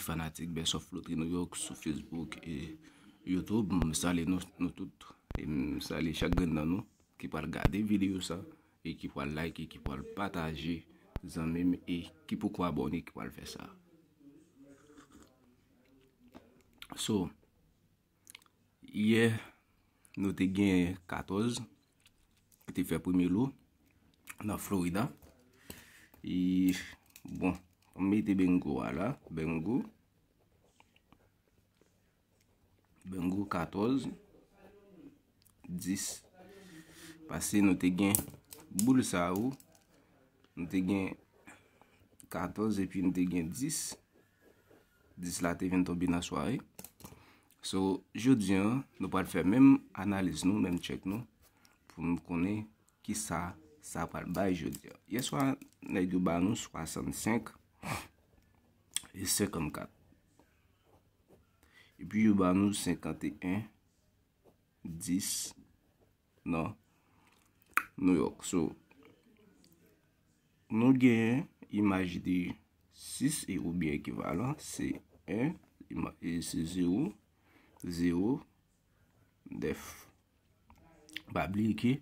fanatik besof loutri nou yok sou Facebook e Youtube msale nou tout msale chagand nan nou ki pou al gade video sa e ki pou al like e ki pou al pataje zanmim e ki pou kwa aboni ki pou al fe sa sou ye nou te gen 14 te fe pou mi lou nan Florida e bon te bengou wala, bengou bengou 14 10 pasi nou te gen boul sa ou nou te gen 14 epi nou te gen 10 10 la te ven ton bina soare so jodiyan nou pal fèm mèm analiz nou, mèm chèk nou pou mèm konè ki sa sa pal bay jodiyan yeswa nèk yo banou 65 65 E 54. E pi yu ba nou 51. 10. Non. New York. So. Nou gen. Imaj di 6. E ou bi ekivalan. Se 1. E se 0. 0. Def. Ba bli ki.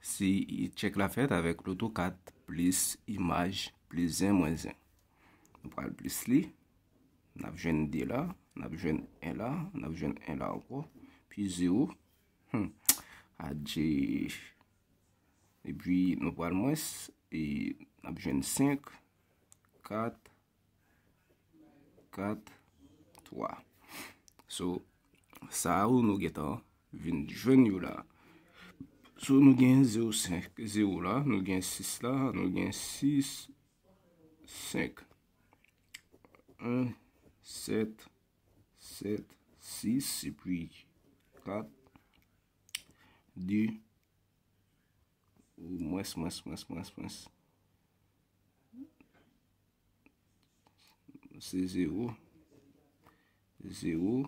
Se yi tchek la fet avèk. Loto 4. Plis imaj. Plis 1. Mwen 1. Nou pwal plis li. Nafjen de la. Nafjen en la. Nafjen en la akwa. Pi ze ou. Hmm, adje. E bi nou pwal mwes. E nafjen senk. Kat. Kat. Twa. Sou. Sa ou nou getan. Vin jwen yo la. Sou nou gen ze ou senk. Ze ou la. Nou gen sis la. Nou gen sis. Senk. 1, 7, 7, 6, et puis 4, 2, ou moins, moins, moins, moins, moins. C'est 0, 0,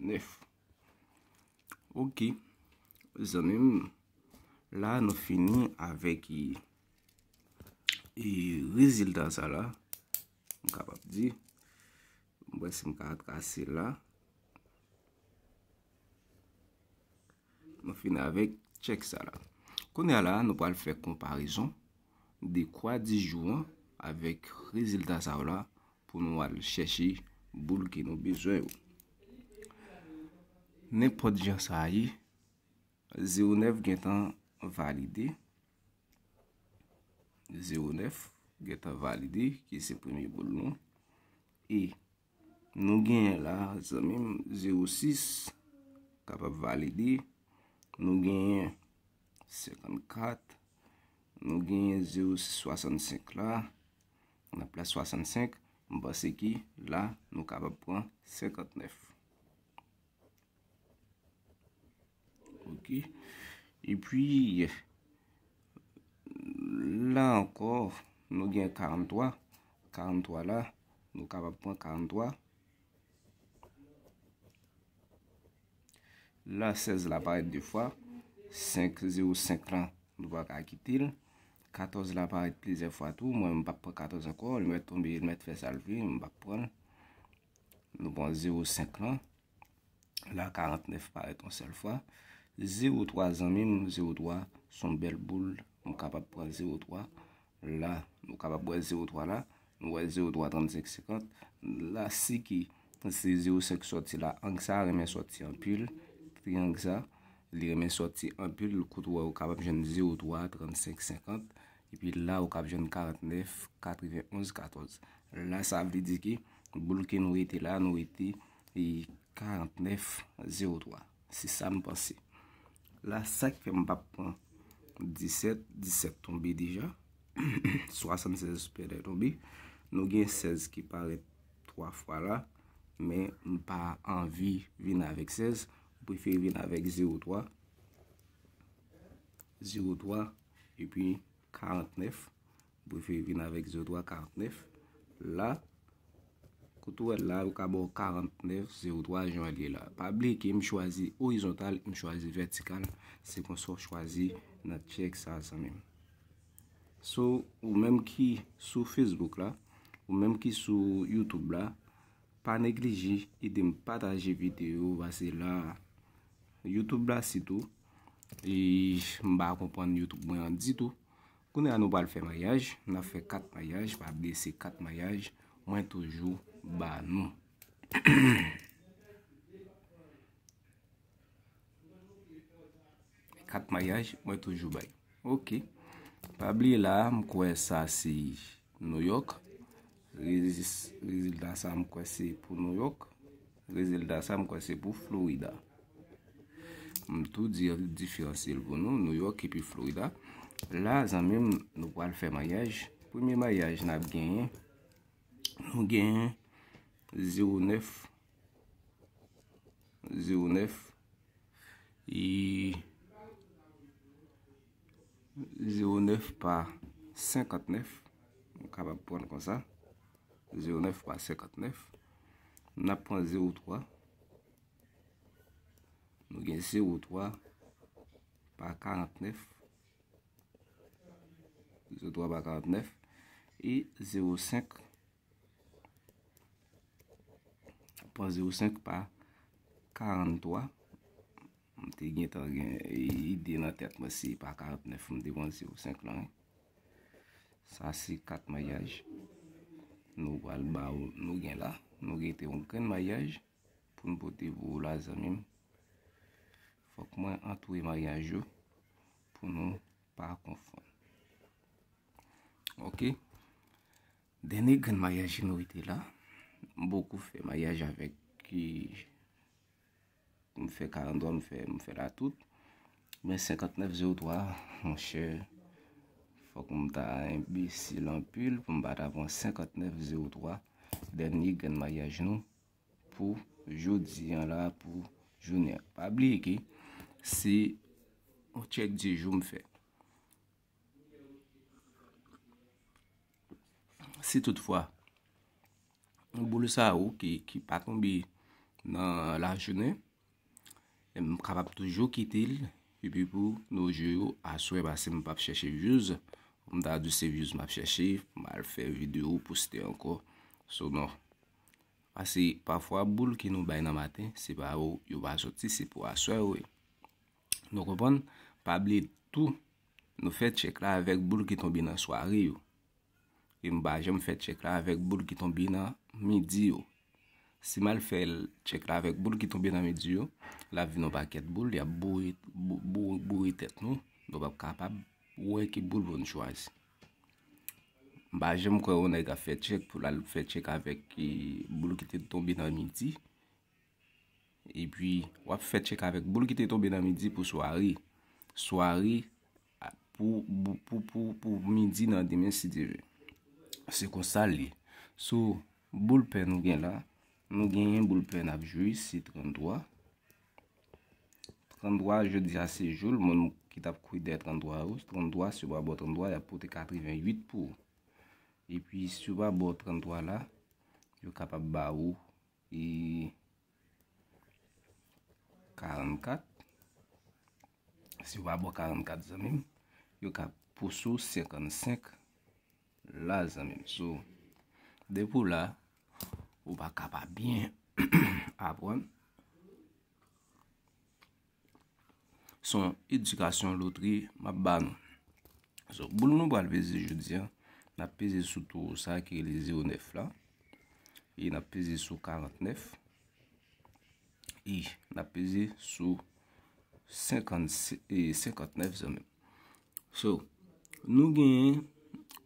9. Ok, nous la là, nous avek avec i euh, Résultat, ça là Mwen kapap di. Mwen vwese mwen kapap kase la. Mwen fina avek. Chek sa la. Kone la nou pal fwe komparison. De kwa di jouan. Avek rezultat sa la. Poun nou al cheshi. Boul ki nou bezwe ou. Nen prodjans a yi. Zerou nef gen tan valide. Zerou nef. geta valide, ki se premi bol nou. E, nou genye la, zanmim, 06, kapap valide, nou genye 54, nou genye 065 la, nou aple 65, mba se ki, la, nou kapap pon 59. Ok, e pi, la ankor, Nou gen 43. 43 la. Nou kapap pou an 43. La 16 la paret 2 fwa. 5 0 5 lan. Nou bak akitil. 14 la paret plize fwa tou. Mwen mbak pou an 14 akor. Mwen mwen tombe. Mwen mwen fwe salvi. Mwen mbak pou an. Nou bon 0 5 lan. La 49 paret an sel fwa. 0 3 an min. 0 3. Son bel boule. Mwen kapap pou an 0 3. La nou kapap wè 0-3 la, nou wè 0-3, 35-50. La si ki, se 0-5 soti la, anksa remè soti anpil. Tri anksa, li remè soti anpil, kout wè ou kapap jen 0-3, 35-50. E pi la ou kapap jen 49, 91, 14. La sa avdi di ki, boulke nou eti la, nou eti 49-0-3. Si sa mpansi. La sa ki fè mpap 17, 17 tonbi dija. 76 pereton bi Nou gen 16 ki pare 3 fwa la Men m pa anvi vin avek 16 Ou pou fe vin avek 03 03 E pi 49 Ou pou fe vin avek 03 49 La Koutou el la ou kabou 49 03 jan wage la Pa ble ki m chwazi horizontal M chwazi vertical Se kon so chwazi nat chek sa samen So, ou menm ki sou Facebook la, ou menm ki sou YouTube la, pa negleji idem pataje video vase la YouTube la sitou. I mba akompande YouTube mwen an dizitou. Kounen anou bal fe mayaj, nan fe kat mayaj, ba ble se kat mayaj, mwen toujou ba nou. Kat mayaj, mwen toujou bay. Ok. Ok. Pabli la, mkwe sa si New York. Rezildasa mkwe se pou New York. Rezildasa mkwe se pou Florida. M tout diye difyansil vounou. New York epi Florida. La, zanmèm nou kwa l fè mayaj. Poumè mayaj nap genye. M genye 0-9. 0-9. I... 0,9 par 59. On est capable de prendre comme ça. 0,9 par 59. On 0,3. Nous avons 0,3 par 49. 0,3 par 49. Et 0,5 point par 43. Te gen ta gen, e yi di nan tet ma si, pa ka ap nef, m devan si ou senk lan. Eh. Sa si kat mayaj. Nou wal ba ou nou gen la. Nou gen te un ken mayaj, pou nou bote vou la zanim. Fok mwen atwe mayaj yo, pou nou pa konfon. Ok. Dene ken mayaj nou gen la. Mbokou fe mayaj avek ki... m fè karandon, m fè la tout. Mè 59.03, m chè, fòk m ta imbi si l'ampil, m bat avan 59.03, den ni gen maya joun, pou joudi, an la pou jounen. A bli e ki, si an tchèk di joun fè. Si toutfwa, m boul sa ou ki paton bi nan la jounen, m kapap toujou kitil, epi pou nou jyou aswe basi m pap chèche vjouz, m da du se vjouz map chèche, m al fè video pou sè te anko, sou non. Basi, pafwa boul ki nou bay nan maten, se ba ou yu basoti, se pou aswe ou e. Nou kompon, pa blid tou, nou fè tchèk la avèk boul ki ton binan swari ou, im ba jèm fè tchèk la avèk boul ki ton binan midi ou. Si mal fe l chek la vek boul ki ton binan midi yo, la vinon paket boul, ya bouri tet nou, do bap kapab, wè ki boul pou nou chwazi. Ba jèm kwen ou nan yon a fe chek, pou la l fe chek avek boul ki ton binan midi, e pi wap fe chek avek boul ki ton binan midi pou swari, swari pou midi nan demen si devè. Se kon sa li. Sou boul pen gen la, Nou genyen boulpen apjou, si 33. 33, je di ase joul, moun ki tap kouy de 33 rous. 33, si ou ba bo 33, ya pote 88 pou. E pi, si ou ba bo 33 la, yo kap ap ba ou, e 44. Si ou ba bo 44 zanmim, yo kap pou sou 55 la zanmim. So, de pou la, Ou baka ba bin abon. Son edukasyon lotri map ban. So, boul nou balbezi, je diyan. Na pezi sou tou sa ki elize ou nef la. E na pezi sou 49. E na pezi sou 59 zon. So, nou gen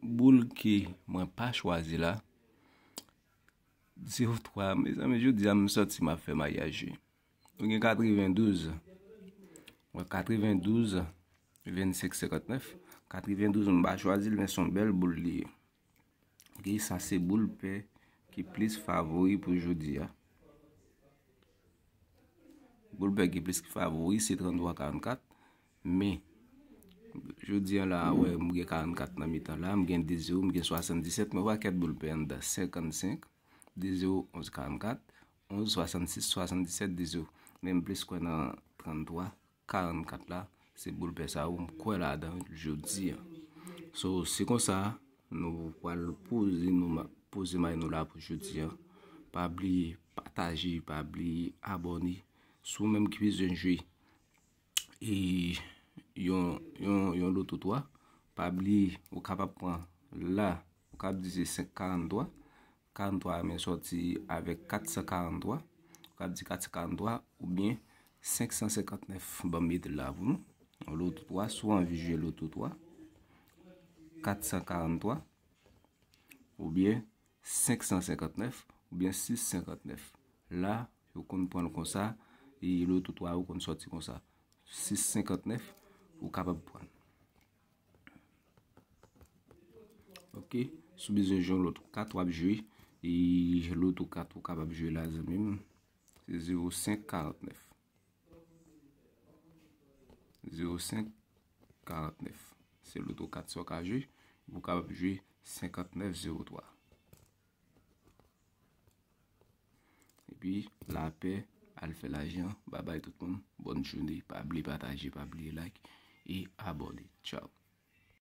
boul ki mwen pa chwazi la. 0-3, mè sa mè joudi a mè sot si mè fè mè yajé. O nye 92. Ouè, 92, 25-59. 92, mè ba chwazil, mè son bel boul li. Gè y sa se boul pè ki plis favori pou joudi a. Boul pè ki plis favori, si 33-44. Mè, joudi a la, ouè, mè gen 44 nan mitan la. Mè gen 10-0, mè gen 77. Mè ouè ket boul pè an da, 55. 10, 11, 44 11, 66, 67, 10 Nèm blis kwen nan 33 44 la Se boul pe sa oum kwen la dan joudzi So se kon sa Nou wal pose Pose may nou la pou joudzi Pa bli pataji Pa bli aboni Sou mèm ki pise jounjou E yon Yon loutotwa Pa bli wakapa pran la Wakapa dizi 53 43 men sorti avek 443. Ou kap di 443 ou bien 559. Bambi de la voun. Ou loutou 3. Sou an vijou loutou 3. 443. Ou bien 559. Ou bien 659. La yo kon pon kon sa. E loutou 3 yo kon sorti kon sa. 659. Ou kap ap pon. Ok. Sou bizon joun loutou 4 wap joui. E loutou kat wou kap ap jwe la zemim. Se 0549. 0549. Se loutou kat so ka jwe. Wou kap ap jwe 5903. E pi la apè. Alfe la jen. Babay tout moun. Bonne jouni. Pabli pataj. Pabli like. E abodi. Tchao.